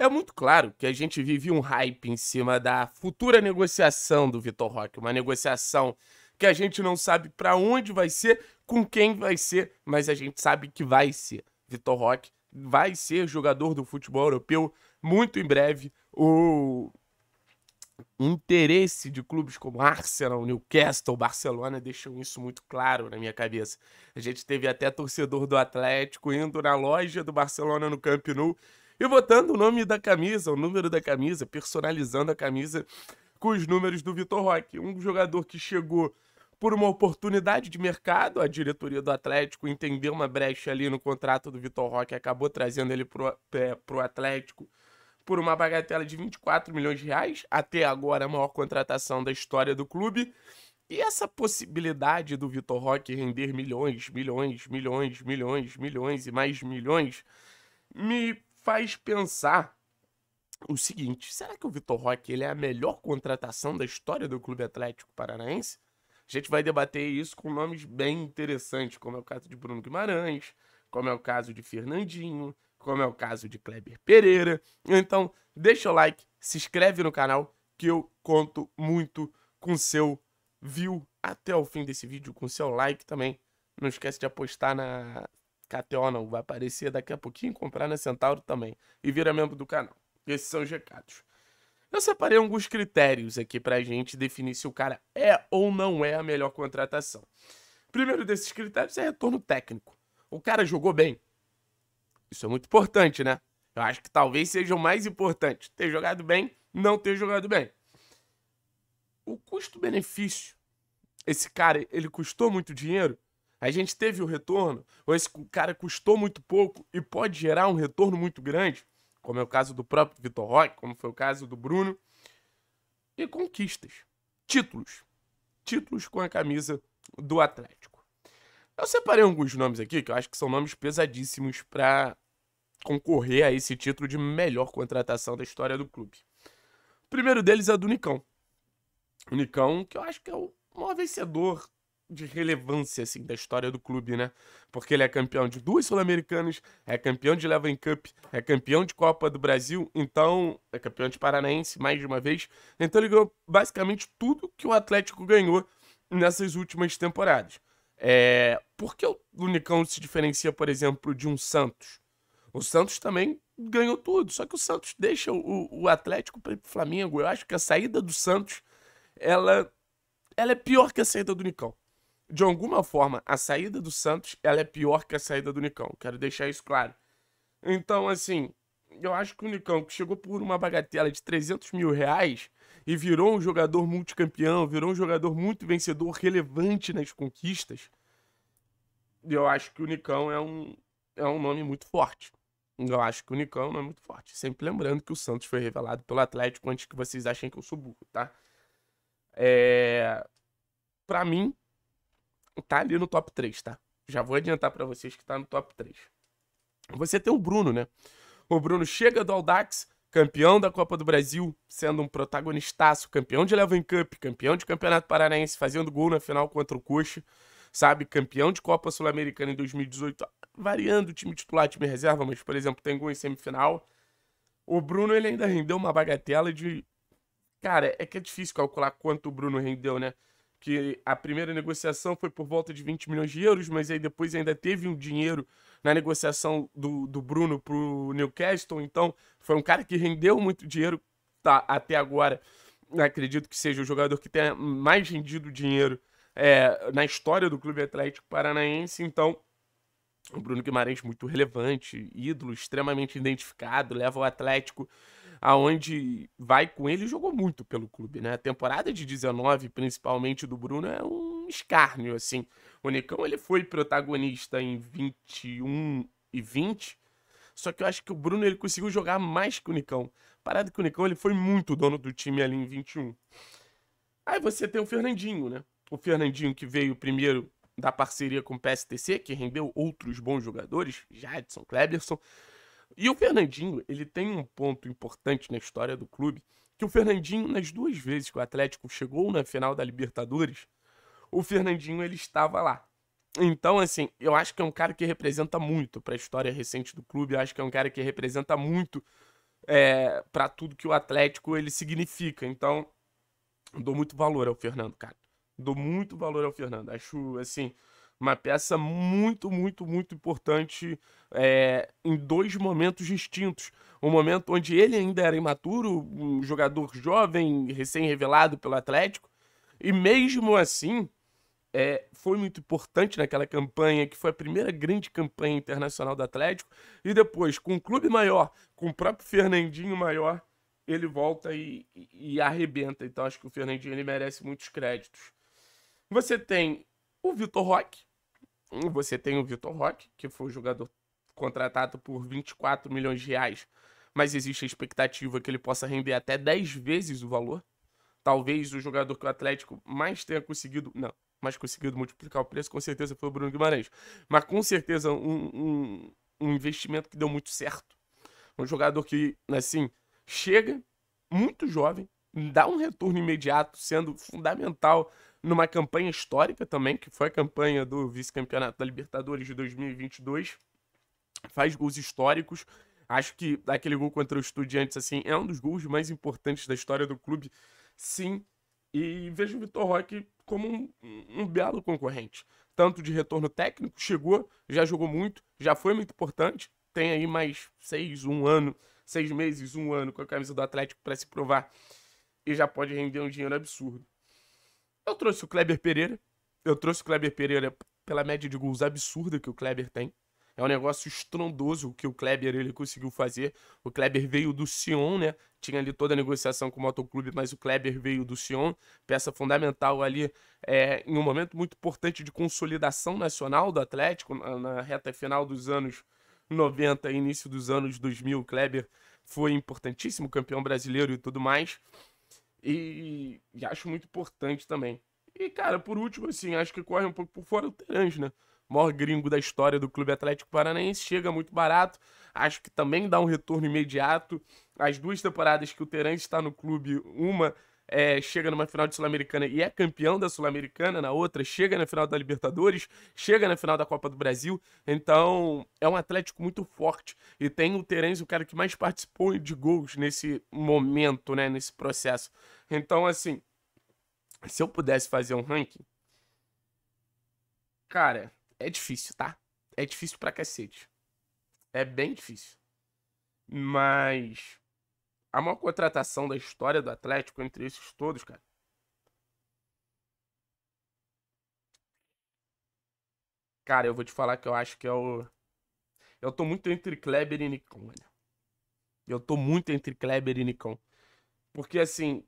É muito claro que a gente vive um hype em cima da futura negociação do Vitor Roque, uma negociação que a gente não sabe para onde vai ser, com quem vai ser, mas a gente sabe que vai ser. Vitor Roque vai ser jogador do futebol europeu muito em breve. O interesse de clubes como Arsenal, Newcastle, Barcelona deixam isso muito claro na minha cabeça. A gente teve até torcedor do Atlético indo na loja do Barcelona no Camp Nou e botando o nome da camisa, o número da camisa, personalizando a camisa com os números do Vitor Roque. Um jogador que chegou por uma oportunidade de mercado, a diretoria do Atlético entendeu uma brecha ali no contrato do Vitor Roque, acabou trazendo ele para é, Atlético por uma bagatela de 24 milhões de reais, até agora a maior contratação da história do clube. E essa possibilidade do Vitor Roque render milhões, milhões, milhões, milhões, milhões e mais milhões me faz pensar o seguinte: será que o Vitor Roque ele é a melhor contratação da história do Clube Atlético Paranaense? A gente vai debater isso com nomes bem interessantes, como é o caso de Bruno Guimarães, como é o caso de Fernandinho, como é o caso de Kleber Pereira. Então, deixa o like, se inscreve no canal, que eu conto muito com seu view até o fim desse vídeo, com seu like também. Não esquece de apostar na KTO não, vai aparecer daqui a pouquinho, comprar na Centauro também. E vira membro do canal. Esses são os recados. Eu separei alguns critérios aqui pra gente definir se o cara é ou não é a melhor contratação. Primeiro desses critérios é retorno técnico. O cara jogou bem. Isso é muito importante, né? Eu acho que talvez seja o mais importante. Ter jogado bem, não ter jogado bem. O custo-benefício. Esse cara, ele custou muito dinheiro? a gente teve o retorno, ou esse cara custou muito pouco e pode gerar um retorno muito grande, como é o caso do próprio Vitor Roque, como foi o caso do Bruno, e conquistas, títulos, títulos com a camisa do Atlético. Eu separei alguns nomes aqui que eu acho que são nomes pesadíssimos para concorrer a esse título de melhor contratação da história do clube. O primeiro deles é do Nicão. O Nicão, que eu acho que é o maior vencedor de relevância assim da história do clube, né? Porque ele é campeão de duas Sul-Americanas, é campeão de Levan Cup, é campeão de Copa do Brasil, então é campeão de Paranaense mais de uma vez. Então ele ganhou basicamente tudo que o Atlético ganhou nessas últimas temporadas. É... Por que o Unicão se diferencia, por exemplo, de um Santos? O Santos também ganhou tudo, só que o Santos deixa o, o Atlético para o Flamengo. Eu acho que a saída do Santos, ela, ela é pior que a saída do Unicão de alguma forma, a saída do Santos ela é pior que a saída do Nicão. Quero deixar isso claro. Então, assim, eu acho que o Nicão, que chegou por uma bagatela de 300 mil reais e virou um jogador multicampeão, virou um jogador muito vencedor, relevante nas conquistas, eu acho que o Nicão é um, é um nome muito forte. Eu acho que o Nicão é um nome muito forte. Sempre lembrando que o Santos foi revelado pelo Atlético antes que vocês achem que eu sou burro, tá? É... Pra mim, tá ali no top 3, tá? Já vou adiantar para vocês que tá no top 3. Você tem o Bruno, né? O Bruno chega do Aldax, campeão da Copa do Brasil, sendo um protagonistaço, campeão de Eleven Cup, campeão de Campeonato Paranaense, fazendo gol na final contra o Coxa, sabe? Campeão de Copa Sul-Americana em 2018, variando o time titular, time reserva, mas, por exemplo, tem gol em semifinal. O Bruno, ele ainda rendeu uma bagatela de... Cara, é que é difícil calcular quanto o Bruno rendeu, né? que a primeira negociação foi por volta de 20 milhões de euros, mas aí depois ainda teve um dinheiro na negociação do, do Bruno pro Newcastle, então foi um cara que rendeu muito dinheiro tá, até agora. Acredito que seja o jogador que tenha mais rendido dinheiro é, na história do Clube Atlético Paranaense, então o Bruno Guimarães muito relevante, ídolo, extremamente identificado, leva o Atlético aonde vai com ele jogou muito pelo clube, né? A temporada de 19, principalmente do Bruno, é um escárnio, assim. O Nicão, ele foi protagonista em 21 e 20, só que eu acho que o Bruno, ele conseguiu jogar mais que o Nicão. Parado que o Nicão, ele foi muito dono do time ali em 21. Aí você tem o Fernandinho, né? O Fernandinho que veio primeiro da parceria com o PSTC, que rendeu outros bons jogadores, Jadson, Kleberson, e o Fernandinho, ele tem um ponto importante na história do clube, que o Fernandinho, nas duas vezes que o Atlético chegou na final da Libertadores, o Fernandinho ele estava lá. Então, assim, eu acho que é um cara que representa muito para a história recente do clube, eu acho que é um cara que representa muito é, para tudo que o Atlético ele significa. Então, dou muito valor ao Fernando, cara. Dou muito valor ao Fernando. Acho, assim, uma peça muito, muito, muito importante é, em dois momentos distintos. Um momento onde ele ainda era imaturo, um jogador jovem, recém-revelado pelo Atlético, e mesmo assim, é, foi muito importante naquela campanha, que foi a primeira grande campanha internacional do Atlético. E depois, com o clube maior, com o próprio Fernandinho maior, ele volta e, e, e arrebenta. Então acho que o Fernandinho ele merece muitos créditos. Você tem o Vitor Roque, você tem o Vitor Roque, que foi um jogador contratado por 24 milhões de reais, mas existe a expectativa que ele possa render até 10 vezes o valor. Talvez o jogador que o Atlético mais tenha conseguido. Não, mais conseguido multiplicar o preço, com certeza foi o Bruno Guimarães. Mas com certeza um, um, um investimento que deu muito certo. Um jogador que, assim, chega muito jovem, dá um retorno imediato, sendo fundamental numa campanha histórica também, que foi a campanha do vice-campeonato da Libertadores de 2022. Faz gols históricos. Acho que aquele gol contra o Estudiantes assim é um dos gols mais importantes da história do clube, sim. E vejo o Vitor Roque como um, um belo concorrente, tanto de retorno técnico, chegou, já jogou muito, já foi muito importante. Tem aí mais seis, um ano, seis meses, um ano com a camisa do Atlético para se provar e já pode render um dinheiro absurdo. Eu trouxe o Kleber Pereira. Eu trouxe o Kleber Pereira pela média de gols absurda que o Kleber tem. É um negócio estrondoso o que o Kleber ele conseguiu fazer. O Kleber veio do Sion, né? Tinha ali toda a negociação com o Motoclube, mas o Kleber veio do Sion, peça fundamental ali é, em um momento muito importante de consolidação nacional do Atlético, na, na reta final dos anos 90, início dos anos 2000. O Kleber foi importantíssimo, campeão brasileiro e tudo mais. E, e, acho muito importante também. E, cara, por último, assim, acho que corre um pouco por fora o Terãs, né? O maior gringo da história do Clube Atlético Paranaense, chega muito barato, acho que também dá um retorno imediato. As duas temporadas que o Terãs está no clube, uma é, chega numa final de Sul-Americana e é campeão da Sul-Americana, na outra chega na final da Libertadores, chega na final da Copa do Brasil. Então, é um Atlético muito forte e tem o Terence o cara que mais participou de gols nesse momento, né, nesse processo. Então, assim, se eu pudesse fazer um ranking, cara, é difícil, tá? É difícil pra cacete. É bem difícil. Mas a maior contratação da história do Atlético entre esses todos, cara. Cara, eu vou te falar que eu acho que é o. Eu tô muito entre Kleber e Nicão, olha. Eu tô muito entre Kleber e Nicão. Porque assim.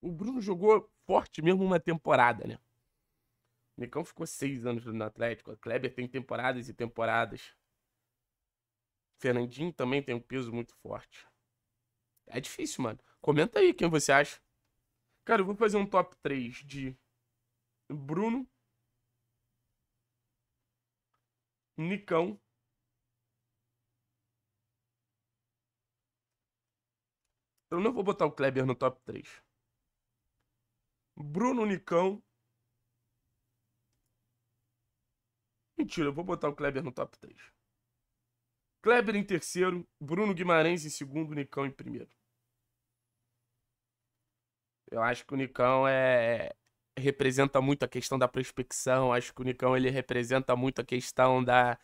O Bruno jogou forte mesmo uma temporada, né? O Nicão ficou seis anos no Atlético. O Kleber tem temporadas e temporadas. Fernandinho também tem um peso muito forte. É difícil, mano. Comenta aí quem você acha. Cara, eu vou fazer um top 3 de Bruno, Nicão, Eu não vou botar o Kleber no top 3. Bruno Nicão. Mentira, eu vou botar o Kleber no top 3. Kleber em terceiro, Bruno Guimarães em segundo, Nicão em primeiro. Eu acho que o Nicão é, é representa muito a questão da prospecção, acho que o Nicão ele representa muito a questão da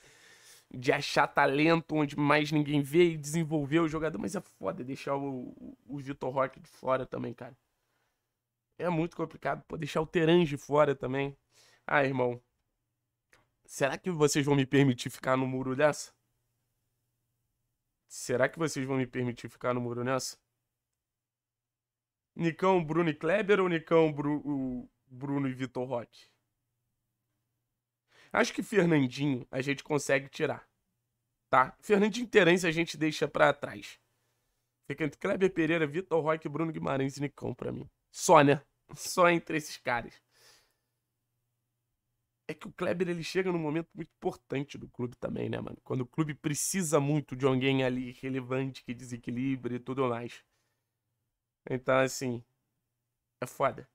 de achar talento onde mais ninguém vê e desenvolver o jogador, mas é foda deixar o, o, Vitor Roque de fora também, cara. É muito complicado, pô, deixar o Terange de fora também. Ah, irmão, será que vocês vão me permitir ficar no muro dessa? Será que vocês vão me permitir ficar no muro nessa? Nicão, Bruno e Kleber ou Nicão, Bru, Bruno e Vitor Roque? Acho que Fernandinho a gente consegue tirar, tá? Fernandinho Terence a gente deixa pra trás. Fica entre Kleber Pereira, Vitor Roque, Bruno Guimarães e Nicão pra mim. Só, né? Só entre esses caras é que o Kleber ele chega num momento muito importante do clube também, né, mano? Quando o clube precisa muito de alguém ali relevante que desequilibre e tudo mais. Então, assim, é foda.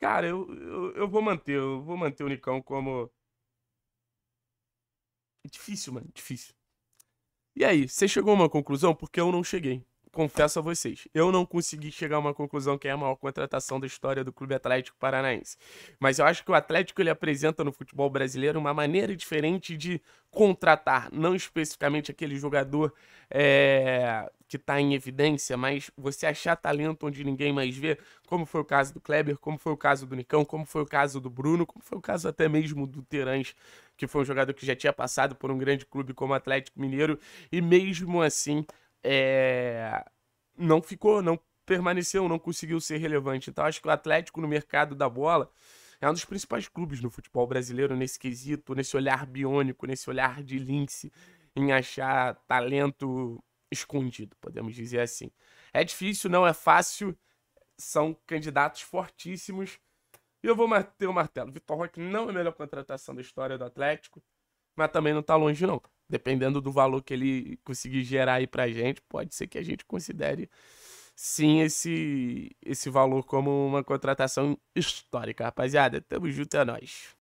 Cara, eu, eu, eu vou manter, eu vou manter o Nicão como. É difícil, mano, difícil. E aí, você chegou a uma conclusão? Porque eu não cheguei confesso a vocês, eu não consegui chegar a uma conclusão que é a maior contratação da história do Clube Atlético Paranaense. Mas eu acho que o Atlético ele apresenta no futebol brasileiro uma maneira diferente de contratar, não especificamente aquele jogador é, que está em evidência, mas você achar talento onde ninguém mais vê, como foi o caso do Kleber, como foi o caso do Nicão, como foi o caso do Bruno, como foi o caso até mesmo do Terãs, que foi um jogador que já tinha passado por um grande clube como Atlético Mineiro, e mesmo assim é, não ficou, não permaneceu, não conseguiu ser relevante. Então acho que o Atlético no mercado da bola é um dos principais clubes no futebol brasileiro nesse quesito, nesse olhar biônico, nesse olhar de lince em achar talento escondido, podemos dizer assim. É difícil, não é fácil, são candidatos fortíssimos. E eu vou manter o martelo. Vitor Roque não é a melhor contratação da história do Atlético, mas também não está longe, não dependendo do valor que ele conseguir gerar aí pra gente, pode ser que a gente considere sim esse, esse valor como uma contratação histórica, rapaziada. Tamo junto, é nóis.